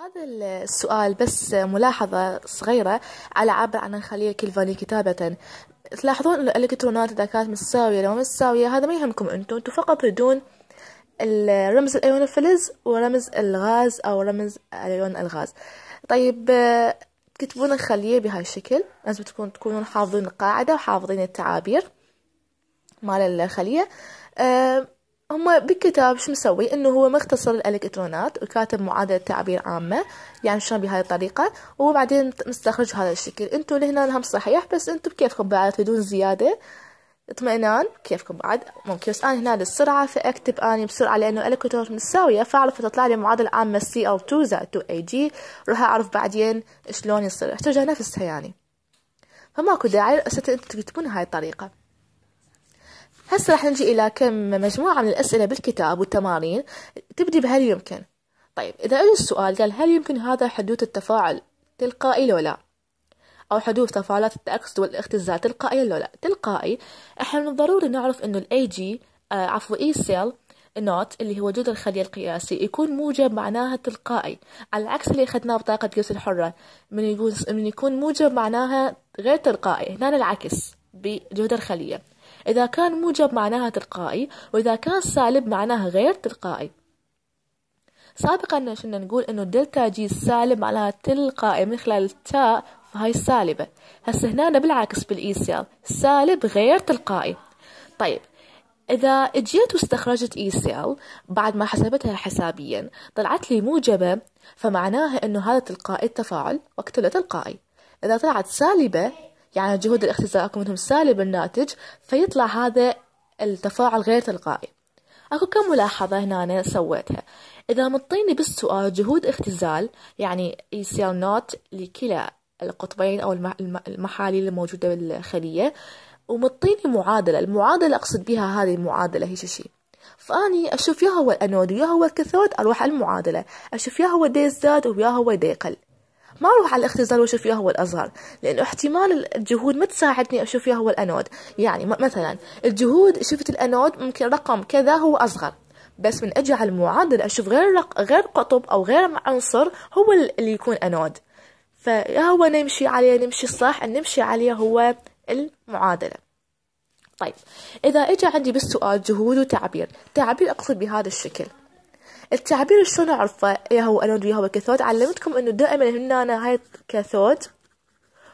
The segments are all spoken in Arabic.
هذا السؤال بس ملاحظة صغيرة على عبر عن الخلية كلفاني كتابة تلاحظون أن الإلكترونات إذا كانت متساوية لو متساوية هذا ما يهمكم أنتم أنتم فقط تريدون رمز الفلز ورمز الغاز أو رمز أيون الغاز طيب تكتبون الخلية بهاي الشكل لازم تكون تكونون حافظين القاعدة وحافظين التعابير مال الخلية أه هم بالكتاب شو مسوي انه هو مختصر الالكترونات وكاتب معادله تعبير عامه يعني شلون بهاي الطريقه وبعدين مستخرج هذا الشكل انتم لهنا الهم صحيح بس انتم بكيفكم بعد بدون زياده اطمئنان بكيفكم بعد ممكن بس انا هنا للسرعه فاكتب اني بسرعه لانه الالكترونات متساويه فاعرف تطلع لي معادله عامه سي او 2 زائد 2 اي جي راح اعرف بعدين شلون يصير احتاجها نفسها يعني فماكو داعي انتم تكتبون هاي الطريقه هسه راح نجي إلى كم مجموعة من الأسئلة بالكتاب والتمارين تبدي بهل يمكن طيب إذا أجي السؤال قال هل يمكن هذا حدوث التفاعل تلقائي لو لا أو حدوث تفاعلات التأكسد والاختزال تلقائيا لو لا تلقائي احنا من الضروري نعرف إنه الاي جي آه عفوا اي سيل نوت اللي هو جذر الخلية القياسي يكون موجب معناها تلقائي على العكس اللي أخذناه بطاقة جيوس الحرة من يكون من يكون موجب معناها غير تلقائي هنا العكس بجهد الخلية إذا كان موجب معناها تلقائي وإذا كان سالب معناها غير تلقائي سابقا كنا نقول انه دلتا جي سالب معناها تلقائي من خلال التاء فهاي سالبة هسه هنا بالعكس بالاي سيل سالب غير تلقائي طيب إذا جيت واستخرجت اي e سيل بعد ما حسبتها حسابيا طلعت لي موجبة فمعناها إنه هذا تلقائي التفاعل وقت تلقائي إذا طلعت سالبة يعني جهود الاختزال أكو منهم سالب الناتج فيطلع هذا التفاعل غير تلقائي أكو كم ملاحظة هنا أنا سويتها إذا مطيني بالسؤال جهود اختزال يعني يصير نوت لكلا القطبين أو المحاليل الموجودة بالخلية ومطيني معادلة المعادلة أقصد بها هذه المعادلة هي شي فأني أشوف يا هو الأنود ويا هو الكثود أروح المعادلة أشوف يا هو دي يزداد ويا هو دي يقل ما اروح على الاختزال واشوف وياه هو الازهر لانه احتمال الجهود ما تساعدني اشوف وياه هو الانود يعني مثلا الجهود شفت الانود ممكن رقم كذا هو اصغر بس من اجي على المعادله اشوف غير رق... غير قطب او غير عنصر هو اللي يكون انود فيا هو نمشي عليه نمشي الصح نمشي عليه هو المعادله طيب إذا إجا عندي بالسؤال جهود وتعبير تعبير أقصد بهذا الشكل التعبير شلون اعرفه يا إيه هو انود ويا هو كاثود علمتكم انه دائما هنا أنا هاي كاثود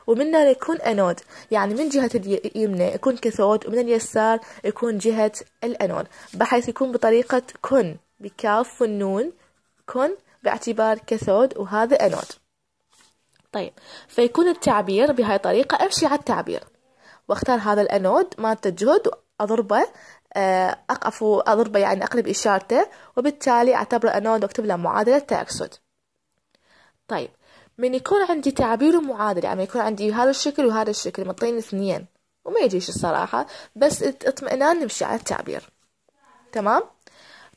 ومن هنا يكون انود يعني من جهه اليمنى يكون كاثود ومن اليسار يكون جهه الانود بحيث يكون بطريقه كن بكاف والنون كن باعتبار كاثود وهذا انود طيب فيكون التعبير بهاي الطريقة أمشي على التعبير واختار هذا الأنود مالته جهد وأضربه آه، أقف أضربه يعني أقلب إشارته وبالتالي أعتبره أنود وأكتب له معادلة تأكسد طيب من يكون عندي تعبير ومعادلة يعني يكون عندي هذا الشكل وهذا الشكل مطين اثنين وما يجيش الصراحة بس اطمئنان نمشي على التعبير تمام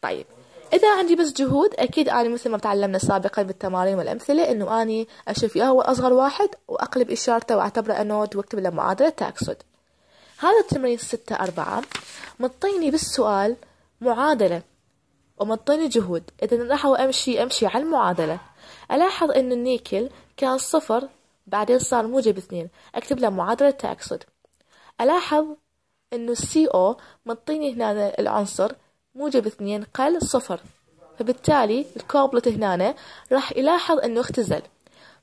طيب إذا عندي بس جهود أكيد أنا مثل ما تعلمنا سابقا بالتمارين والأمثلة إنه أني أشوف يا هو أصغر واحد وأقلب إشارته وأعتبره أنود وأكتب له معادلة تأكسد هذا التمرين ستة أربعة مطيني بالسؤال معادلة ومطيني جهود إذا راح أمشي أمشي على المعادلة ألاحظ إن النيكل كان صفر بعدين صار موجب اثنين أكتب له معادلة تأكسد ألاحظ إنه السي أو مطيني هنا العنصر موجب اثنين قل صفر فبالتالي الكوبلت هنا راح يلاحظ إنه اختزل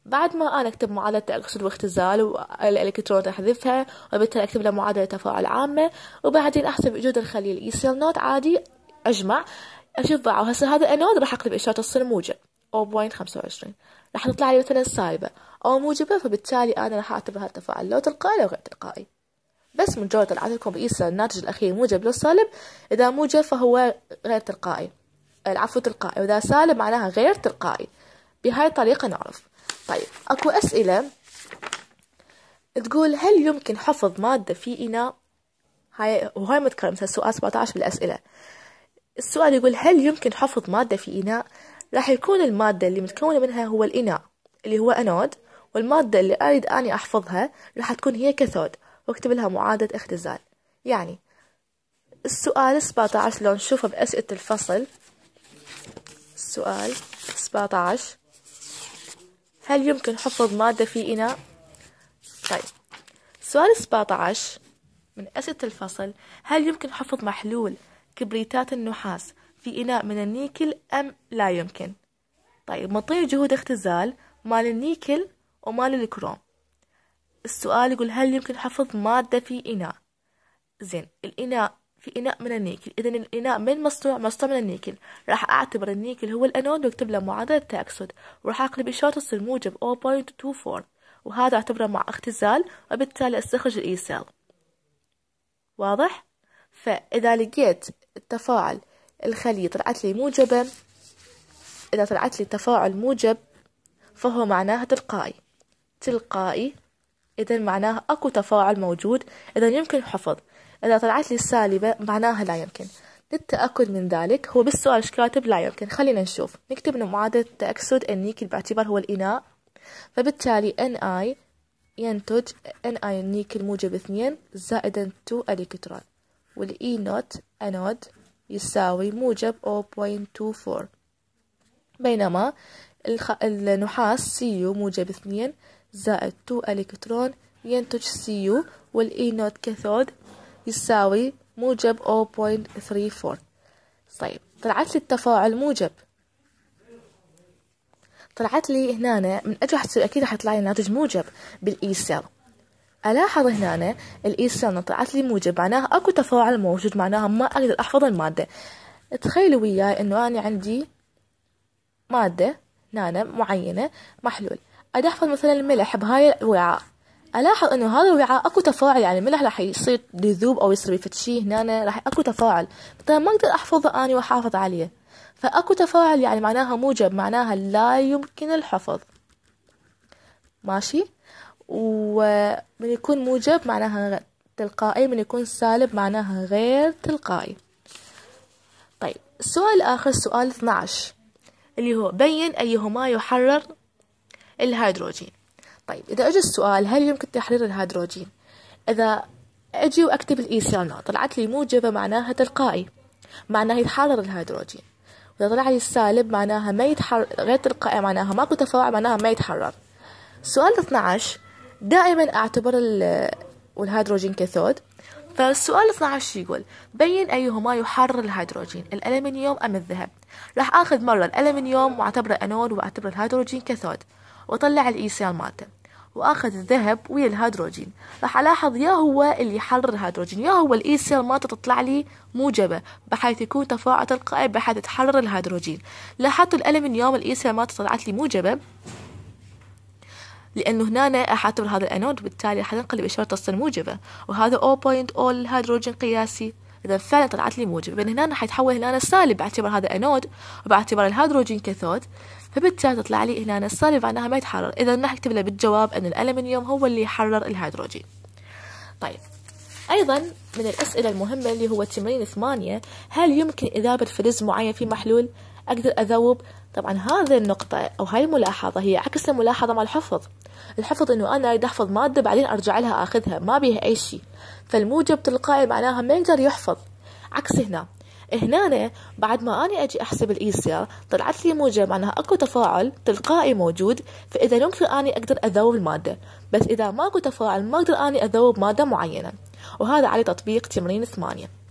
بعد ما أنا أكتب معادلة الأكسيد واختزال والإلكترون أحذفها وبالتالي أكتب له معادلة تفاعل عامة وبعدين أحسب وجود الخليل إي سيل نوت عادي أجمع أشوف بقى هسه هذا الأنود راح أقلب إشارة تصير موجب أو وعشرين راح تطلع لي مثلا سالبة أو موجبة فبالتالي أنا راح أعتبر التفاعل لو تلقائي لو غير تلقائي بس مجرد طلعت لكم بإيس الناتج الأخير موجب لو سالب إذا موجب فهو غير تلقائي العفو تلقائي وإذا سالب معناها غير تلقائي بهاي الطريقة نعرف طيب اكو اسئله تقول هل يمكن حفظ ماده في اناء هاي وهاي متكرر مثل سؤال 17 بالاسئله السؤال يقول هل يمكن حفظ ماده في اناء راح يكون الماده اللي متكونه منها هو الاناء اللي هو انود والماده اللي اريد اني احفظها راح تكون هي كاثود واكتب لها معادله اختزال يعني السؤال 17 لو نشوفه باسئله الفصل السؤال 17 هل يمكن حفظ مادة في إناء؟ طيب سؤال 17 من أسئلة الفصل هل يمكن حفظ محلول كبريتات النحاس في إناء من النيكل أم لا يمكن؟ طيب مطيع جهود اختزال مال النيكل ومال الكروم السؤال يقول هل يمكن حفظ مادة في إناء؟ زين الإناء في إناء من النيكل إذا الإناء من مصنوع مصنوع من النيكل راح أعتبر النيكل هو الأنود وأكتب له معادلة التاكسد وراح أقلب إشارة تصير موجب 0.24 وهذا أعتبره مع اختزال وبالتالي أستخرج الإي سيل واضح؟ فإذا لقيت التفاعل الخلية طلعت لي موجبة إذا طلعت لي تفاعل موجب فهو معناه تلقائي تلقائي إذا معناه أكو تفاعل موجود إذا يمكن حفظ إذا طلعت لي السالبة معناها لا يمكن للتأكد من ذلك هو بالسؤال إيش كاتب لا يمكن خلينا نشوف نكتب إنه معادلة تأكسد النيكل e باعتبار هو الإناء فبالتالي Ni ينتج Ni النيكل e موجب اثنين زائدا 2 الكترون والإي نوت e أنود يساوي موجب 0.24 بينما النحاس Cu موجب اثنين زائد 2 إلكترون ينتج Cu والإي e نوت كاثود يساوي موجب 0.34 طيب طلعت لي التفاعل موجب طلعت لي هنا من اجل راح اكيد راح يطلع لي ناتج موجب بالاي سيل e الاحظ هنا الاي e سيل طلعت لي موجب معناها اكو تفاعل موجود معناها ما اقدر احفظ الماده تخيلوا وياي انه انا عندي ماده هنا معينه محلول أدي أحفظ مثلا الملح بهاي الوعاء ألاحظ إنه هذا الوعاء أكو تفاعل يعني الملح راح يصير يذوب أو يصير يفتشي هنا راح أكو تفاعل مثلا طيب ما أقدر أحفظه أني وأحافظ عليه فأكو تفاعل يعني معناها موجب معناها لا يمكن الحفظ ماشي ومن يكون موجب معناها تلقائي من يكون سالب معناها غير تلقائي طيب السؤال الآخر سؤال 12 اللي هو بين أيهما يحرر الهيدروجين طيب إذا أجى السؤال هل يمكن تحرير الهيدروجين إذا أجي وأكتب الإي سي طلعت لي موجبة معناها تلقائي معناها يتحرر الهيدروجين وإذا طلع لي السالب معناها ما يتحرر غير تلقائي معناها ماكو تفاعل معناها ما يتحرر سؤال 12 دائما أعتبر والهيدروجين كاثود فالسؤال 12 يقول بين أيهما يحرر الهيدروجين الألمنيوم أم الذهب راح أخذ مرة الألمنيوم وأعتبره أنون وأعتبر الهيدروجين كاثود واطلع الايسيال مالته واخذ الذهب ويا الهيدروجين راح الاحظ يا هو اللي يحرر الهيدروجين يا هو سيل مالته تطلع لي موجبه بحيث يكون تفاعل تلقائي بحيث تحرر الهيدروجين لاحظت الالم يوم سيل مالته طلعت لي موجبه لأنه هنا احاتب هذا الأنود وبالتالي راح ينقلب إشارة تصل موجبة وهذا 0.0 الهيدروجين قياسي اذا فعلا طلعت لي موجب من هنا حيتحول هنا سالب باعتبار هذا انود وباعتبار الهيدروجين كاثود فبالتالي تطلع لي هنا سالب معناها ما يتحرر اذا راح اكتب له بالجواب ان الالمنيوم هو اللي يحرر الهيدروجين طيب ايضا من الاسئله المهمه اللي هو تمرين ثمانية هل يمكن اذابه فلز معين في محلول اقدر اذوب طبعا هذه النقطة او هاي الملاحظة هي عكس الملاحظة مع الحفظ الحفظ انه انا اريد احفظ مادة بعدين ارجع لها اخذها ما بيها اي شيء فالموجب تلقائي معناها ما يقدر يحفظ عكس هنا هنا بعد ما أنا أجي أحسب الإي سي طلعت لي موجب معناها أكو تفاعل تلقائي موجود فإذا يمكن أني أقدر أذوب المادة بس إذا ماكو تفاعل ما أقدر أني أذوب مادة معينة وهذا على تطبيق تمرين ثمانية